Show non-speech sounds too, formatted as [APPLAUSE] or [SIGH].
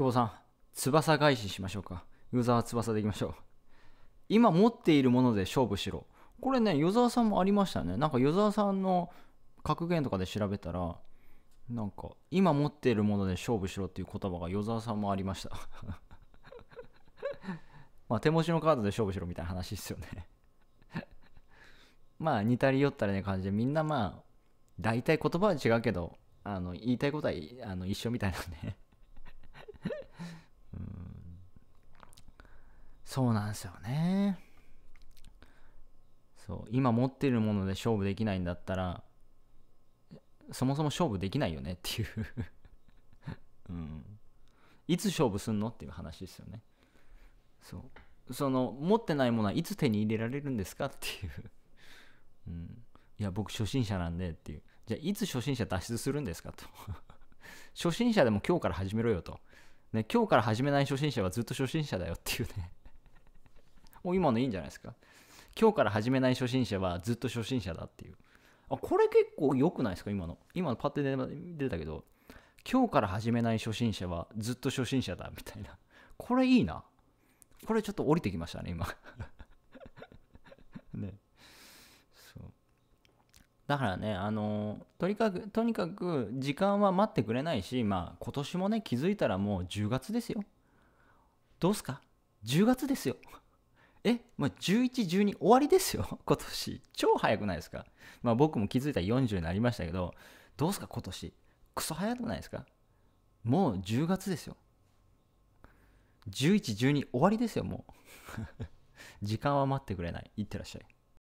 久保さん、翼返ししましょうか。湯沢翼でいきましょう。今持っているもので勝負しろ。これね、与沢さんもありましたね。なんか与沢さんの格言とかで調べたら、なんか、今持っているもので勝負しろっていう言葉が与沢さんもありました [LAUGHS] まあ、手持ちのカードで勝負しろみたいな話ですよね [LAUGHS] まあ、似たり寄ったりな感じで、みんなまあ、大体言葉は違うけど、あの、言いたいことはあの一緒みたいなねそうなんですよねそう今持ってるもので勝負できないんだったらそもそも勝負できないよねっていううん、いつ勝負すんのっていう話ですよねそうその持ってないものはいつ手に入れられるんですかっていううん、いや僕初心者なんでっていうじゃあいつ初心者脱出するんですかと初心者でも今日から始めろよと、ね、今日から始めない初心者はずっと初心者だよっていうねもう今のいいんじゃないですか。今日から始めない初心者はずっと初心者だっていう。あ、これ結構良くないですか今の。今のパッて出たけど、今日から始めない初心者はずっと初心者だみたいな。これいいな。これちょっと降りてきましたね、今 [LAUGHS] ね。そう。だからね、あのとにかく、とにかく時間は待ってくれないし、まあ今年もね、気づいたらもう10月ですよ。どうすか ?10 月ですよ。え、もう11、12終わりですよ、[LAUGHS] 今年。超早くないですかまあ僕も気づいたら40になりましたけど、どうですか、今年。クソ早くないですかもう10月ですよ。11、12終わりですよ、もう。[LAUGHS] 時間は待ってくれない。いってらっしゃい。